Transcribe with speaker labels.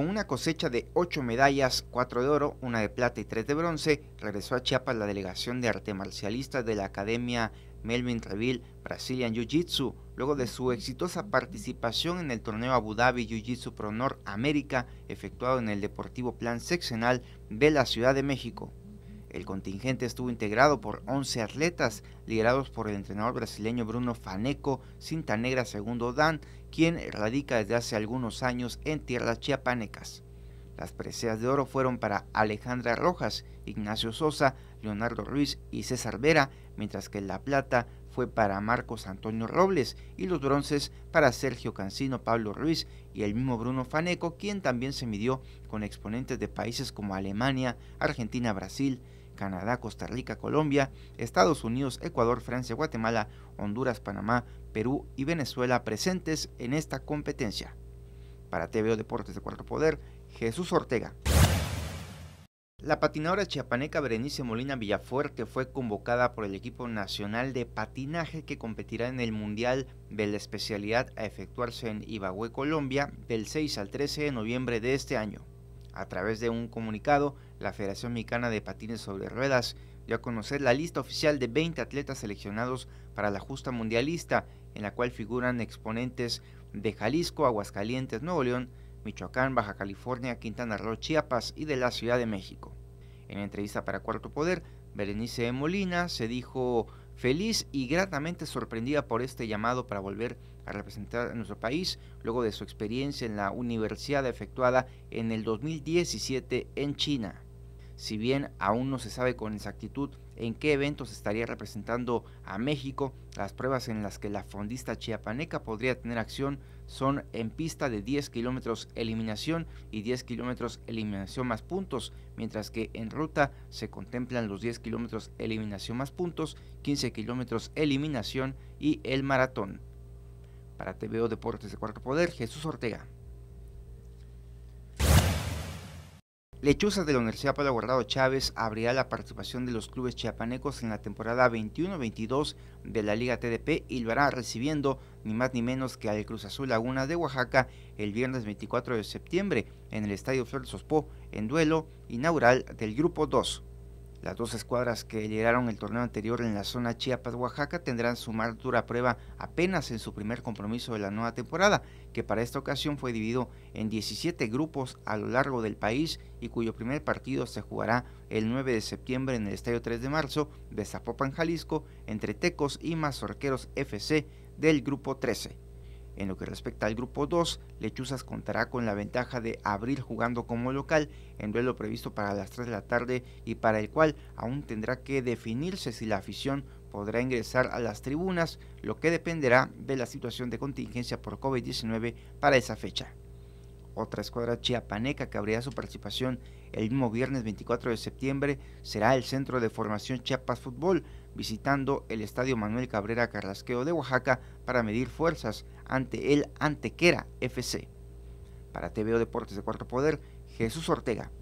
Speaker 1: Con una cosecha de 8 medallas, 4 de oro, una de plata y 3 de bronce, regresó a Chiapas la delegación de arte marcialista de la Academia Melvin Reville Brazilian Jiu-Jitsu, luego de su exitosa participación en el torneo Abu Dhabi Jiu-Jitsu Pro North América, efectuado en el Deportivo Plan Seccional de la Ciudad de México. El contingente estuvo integrado por 11 atletas, liderados por el entrenador brasileño Bruno Faneco, cinta negra segundo Dan, quien radica desde hace algunos años en tierras chiapanecas. Las preseas de oro fueron para Alejandra Rojas, Ignacio Sosa, Leonardo Ruiz y César Vera, mientras que la plata fue para Marcos Antonio Robles y los bronces para Sergio Cancino, Pablo Ruiz y el mismo Bruno Faneco, quien también se midió con exponentes de países como Alemania, Argentina, Brasil, Canadá, Costa Rica, Colombia, Estados Unidos, Ecuador, Francia, Guatemala, Honduras, Panamá, Perú y Venezuela presentes en esta competencia. Para TVO Deportes de Cuarto Poder, Jesús Ortega. La patinadora chiapaneca Berenice Molina Villafuerte fue convocada por el equipo nacional de patinaje que competirá en el Mundial de la especialidad a efectuarse en Ibagüe, Colombia, del 6 al 13 de noviembre de este año. A través de un comunicado, la Federación Mexicana de Patines sobre Ruedas dio a conocer la lista oficial de 20 atletas seleccionados para la justa mundialista, en la cual figuran exponentes de Jalisco, Aguascalientes, Nuevo León, Michoacán, Baja California, Quintana Roo, Chiapas y de la Ciudad de México. En entrevista para Cuarto Poder, Berenice Molina se dijo feliz y gratamente sorprendida por este llamado para volver a representar a nuestro país luego de su experiencia en la universidad efectuada en el 2017 en China si bien aún no se sabe con exactitud en qué eventos estaría representando a México, las pruebas en las que la fondista chiapaneca podría tener acción son en pista de 10 kilómetros eliminación y 10 kilómetros eliminación más puntos, mientras que en ruta se contemplan los 10 kilómetros eliminación más puntos, 15 kilómetros eliminación y el maratón. Para TVO Deportes de Cuarto Poder, Jesús Ortega. Lechuzas de la Universidad Pablo Guardado Chávez abrirá la participación de los clubes chiapanecos en la temporada 21-22 de la Liga TDP y lo hará recibiendo ni más ni menos que al Cruz Azul Laguna de Oaxaca el viernes 24 de septiembre en el Estadio Flores Sospó en duelo inaugural del Grupo 2. Las dos escuadras que llegaron el torneo anterior en la zona Chiapas-Oaxaca tendrán su más dura prueba apenas en su primer compromiso de la nueva temporada, que para esta ocasión fue dividido en 17 grupos a lo largo del país y cuyo primer partido se jugará el 9 de septiembre en el Estadio 3 de Marzo de Zapopan, Jalisco, entre Tecos y Mazorqueros FC del Grupo 13. En lo que respecta al grupo 2, Lechuzas contará con la ventaja de abrir jugando como local en duelo previsto para las 3 de la tarde y para el cual aún tendrá que definirse si la afición podrá ingresar a las tribunas, lo que dependerá de la situación de contingencia por COVID-19 para esa fecha. Otra escuadra chiapaneca que abrirá su participación el mismo viernes 24 de septiembre será el Centro de Formación Chiapas Fútbol, visitando el Estadio Manuel Cabrera Carrasqueo de Oaxaca para medir fuerzas ante el Antequera FC. Para TVO Deportes de Cuarto Poder, Jesús Ortega.